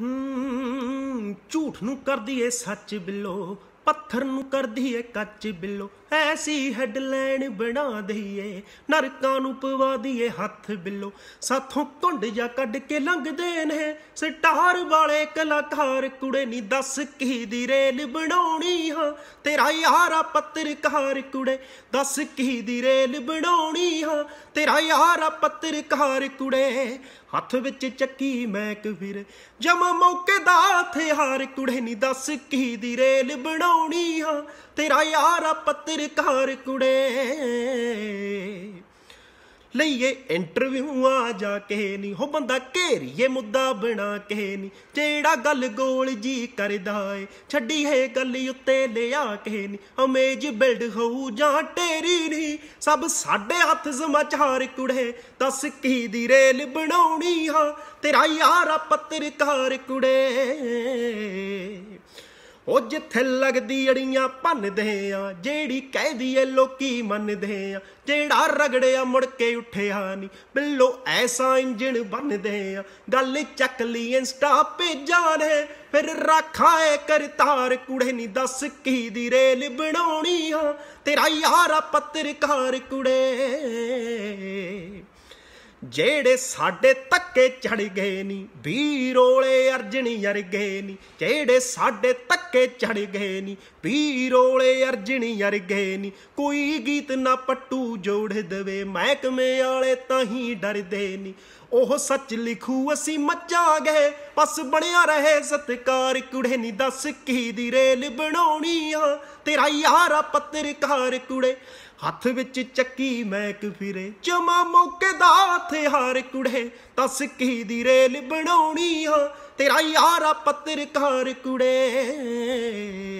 ਹੂੰ ਝੂਠ ਨੂੰ ਕਰਦੀ ਏ ਸੱਚ ਬਿੱਲੋ ਪੱਥਰ ਨੂੰ ਕਰਦੀ ਏ ਕੱਚ ਬਿੱਲੋ ਐਸੀ ਹੈਡਲਾਈਨ ਬਣਾ ਦਈਏ ਨਰਕਾਂ ਨੂੰ ਪਵਾ ਦਈਏ ਹੱਥ ਬਿੱਲੋ ਸਾਥੋਂ ਟੁੰਡ ਜਾਂ ਕੱਢ ਕੇ ਲੰਘਦੇ ਨੇ ਸਟਾਰ ਵਾਲੇ ਕਲਾਕਾਰ ਕੁੜੇ ਨਹੀਂ ਦੱਸ ਕੀ ਦੀ ਰੇਲ ਬਣਾਉਣੀ ਹਾਂ ਤੇਰਾ ਯਾਰਾ ਪੱਤਰਕਾਰ ਕੁੜੇ ਦੱਸ ਕੀ ਦੀ ਰੇਲ ਬਣਾਉਣੀ ਹਾਂ ਤੇਰਾ ਯਾਰਾ ਪੱਤਰਕਾਰ ਕੁੜੇ ਹੱਥ ਵਿੱਚ ਚੱਕੀ ਮੈਂ ਕਵੀਰ ਜਮ ਮੌਕੇ ਦਾ ਹਥਿਆਰ ਕੁੜੇ ਨਹੀਂ ਦੱਸ ਕੀ ਦੀ ਰੇਲ ਬਣਾਉਣੀ ਬਣਾਉਣੀ ਆ ਤੇਰਾ ਯਾਰਾ ਪੱਤਰਕਾਰ ਕੁੜੇ ਲਈਏ ਇੰਟਰਵਿਊ ਆ ਜਾ ਕੇ ਨਹੀਂ ਹੋ ਬੰਦਾ ਘੇਰੀਏ ਮੁੱਦਾ ਬਣਾ ਕੇ ਨਹੀਂ ਜਿਹੜਾ ਗੱਲ ਗੋਲ ਜੀ ਕਰਦਾ ਏ ਛੱਡੀ ਹੈ ਗੱਲ ਉੱਤੇ ਲਿਆ ਕੇ ਨਹੀਂ ਅਮੇਜ ਬਿਲਡ ਹੋਊ ਜਾਂ ਟੇਰੀ ਨਹੀਂ ਸਭ ਸਾਡੇ ਹੱਥ ਸਮਾਚਾਰ ਕੁੜੇ ਦੱਸ ਕੀ ਦੀ ਰੇਲ ਬਣਾਉਣੀ ਹਾਂ ਤੇਰਾ ਯਾਰਾ ਪੱਤਰਕਾਰ ਕੁੜੇ ਉਹ ਜਿੱਥੇ ਲੱਗਦੀ ਅੜੀਆਂ ਭੰਨਦੇ ਆ ਜਿਹੜੀ ਕਹਦੀ ਏ ਲੋਕੀ ਮੰਨਦੇ ਆ ਜਿਹੜਾ ਰਗੜਿਆ ਮੁੜ ਕੇ ਉੱਠਿਆ ਨਹੀਂ ਬਿੱਲੋ ਐਸਾ ਇੰਜਣ ਬੰਨਦੇ ਆ ਗੱਲ ਚੱਕ ਲਈ ਇੰਸਟਾ ਪੇਜਾਂ ਨੇ ਫਿਰ ਰੱਖਾ ਏ ਕਰਤਾਰ ਕੁੜੇ ਨਹੀਂ ਦੱਸ ਕੀ ਦੀ ਰੇਲ ਬਣਾਉਣੀ ਆ ਤੇਰਾ ਯਾਰਾ ਪੱਤਰਕਾਰ ਕੁੜੇ ਜਿਹੜੇ ਸਾਡੇ ਤੱਕੇ ਚੜ ਗਏ ਨੀ ਵੀਰੋਲੇ ਅਰਜਣੀ ਗਏ ਨੀ ਜਿਹੜੇ ਸਾਡੇ ਤੱਕੇ ਚੜ ਗਏ ਨੀ ਵੀਰੋਲੇ ਅਰਜਣੀ ਗਏ ਨੀ ਕੋਈ ਗੀਤ ਨਾ ਪੱਟੂ ਜੋੜ ਦੇਵੇ ਮਹਿਕਮੇ ਵਾਲੇ ਤਾਂ ਹੀ ਡਰਦੇ ਨੀ ਉਹ ਸੱਚ ਲਿਖੂ ਅਸੀਂ ਮੱਚਾ ਗਏ ਬਸ ਬਣਿਆ ਰਹੇ ਸਤਕਾਰ ਕੁੜੇ ਨੀ ਦੱਸ ਕੀ ਦੀ ਰੇਲ ਬਣਾਉਣੀ ਆ ਤੇਰਾ ਯਾਰਾ ਪੱਤਰਕਾਰ ਕੁੜੇ ਹੱਥ ਵਿੱਚ ਚੱਕੀ ਮੈਕ ਫਿਰੇ ਚਮਾ ਮੌਕੇ ਦਾ ਥੇ ਹਰ ਕੁੜੇ ਤਾਂ ਸਿੱਕੀ ਦੀ ਰੇਲ ਬਣਾਉਣੀ ਹਾਂ ਤੇਰਾ ਯਾਰਾ ਪੱਤਰਕਾਰ ਕੁੜੇ